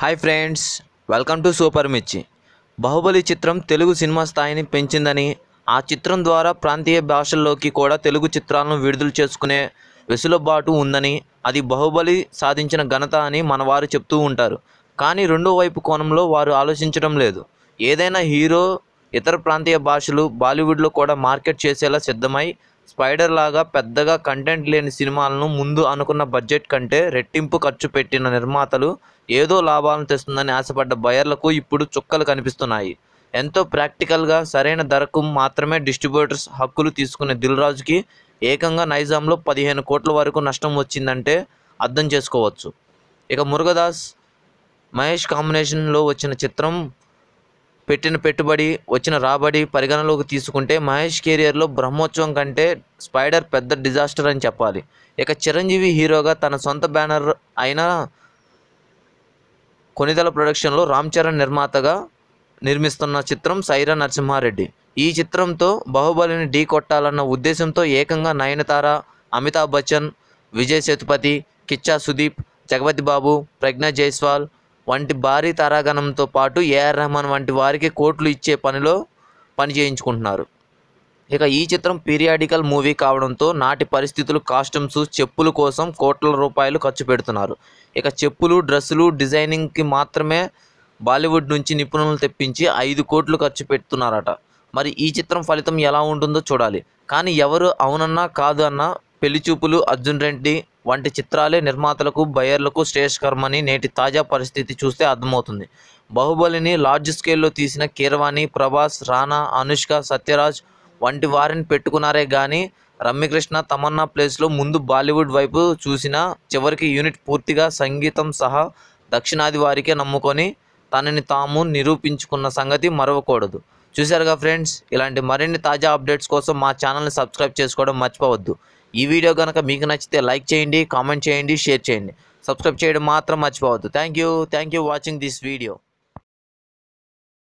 hi friends welcome to super Mirchi Baahubali చిత్రం Telugu cinema స్థాయిని పెంచిందని ఆ చిత్రం ద్వారా ప్రాంతీయ భాషల్లోకి కూడా తెలుగు చిత్రాలను విడుదల చేసుకునే వెసులుబాటు ఉందని అది బాహుబలి సాధించిన ఘనత అని మన వారు చెప్తూ ఉంటారు కానీ రెండో వైపు కోణంలో వారు ఆలోచించడం లేదు ఏదైనా హీరో ఇతర ప్రాంతీయ భాషలు బాలీవుడ్లో కూడా మార్కెట్ చేసేలా సిద్ధమై స్పైడర్ లాగా పెద్దగా కంటెంట్ లేని సినిమాలను ముందు అనుకున్న బడ్జెట్ కంటే రెట్టింపు ఖర్చు పెట్టిన నిర్మాతలు ఏదో లాభాలను తెస్తుందని ఆశపడ్డ బయర్లకు ఇప్పుడు చుక్కలు కనిపిస్తున్నాయి ఎంతో ప్రాక్టికల్గా సరైన ధరకు మాత్రమే డిస్ట్రిబ్యూటర్స్ హక్కులు తీసుకునే దిల్రాజుకి ఏకంగా నైజాంలో పదిహేను కోట్ల వరకు నష్టం వచ్చిందంటే అర్థం చేసుకోవచ్చు ఇక మురుగదాస్ మహేష్ కాంబినేషన్లో వచ్చిన చిత్రం పెట్టిన పెట్టుబడి వచ్చిన రాబడి పరిగణలోకి తీసుకుంటే మహేష్ కెరియర్లో బ్రహ్మోత్సవం కంటే స్పైడర్ పెద్ద డిజాస్టర్ అని చెప్పాలి ఇక చిరంజీవి హీరోగా తన సొంత బ్యానర్ అయిన కొనిదల ప్రొడక్షన్లో రామ్ చరణ్ నిర్మాతగా నిర్మిస్తున్న చిత్రం సైరా నరసింహారెడ్డి ఈ చిత్రంతో బాహుబలిని ఢీ కొట్టాలన్న ఉద్దేశంతో ఏకంగా నయనతార అమితాబ్ బచ్చన్ విజయ్ సేతుపతి కిచ్చా సుదీప్ జగపతి బాబు ప్రజ్ఞ జైస్వాల్ వంటి భారీ తరాగణంతో పాటు ఏఆర్ రెహమాన్ వంటి వారికి కోట్లు ఇచ్చే పనిలో పని చేయించుకుంటున్నారు ఇక ఈ చిత్రం పీరియాడికల్ మూవీ కావడంతో నాటి పరిస్థితులు కాస్ట్యూమ్స్ చెప్పుల కోసం కోట్ల రూపాయలు ఖర్చు పెడుతున్నారు ఇక చెప్పులు డ్రెస్సులు డిజైనింగ్కి మాత్రమే బాలీవుడ్ నుంచి నిపుణులను తెప్పించి ఐదు కోట్లు ఖర్చు పెడుతున్నారట మరి ఈ చిత్రం ఫలితం ఎలా ఉంటుందో చూడాలి కానీ ఎవరు అవునన్నా కాదు అన్నా పెళ్లి చూపులు అర్జున్ రెడ్డి వంటి చిత్రాలే నిర్మాతలకు బయర్లకు శ్రేష్కర్మని నేటి తాజా పరిస్థితి చూస్తే అర్థమవుతుంది బాహుబలిని లార్జ్ స్కేల్లో తీసిన కీరవాణి ప్రభాస్ రానా అనుష్క సత్యరాజ్ వంటి వారిని పెట్టుకున్నారే కానీ రమ్యకృష్ణ తమన్నా ప్లేస్లో ముందు బాలీవుడ్ వైపు చూసిన చివరికి యూనిట్ పూర్తిగా సంగీతం సహా దక్షిణాది వారికే నమ్ముకొని తనని తాము నిరూపించుకున్న సంగతి మరవకూడదు చూశారుగా ఫ్రెండ్స్ ఇలాంటి మరిన్ని తాజా అప్డేట్స్ కోసం మా ఛానల్ని సబ్స్క్రైబ్ చేసుకోవడం మర్చిపోవద్దు ఈ వీడియో కనుక మీకు నచ్చితే లైక్ చేయండి కామెంట్ చేయండి షేర్ చేయండి సబ్స్క్రైబ్ చేయడం మాత్రం మర్చిపోవద్దు thank you thank you watching this video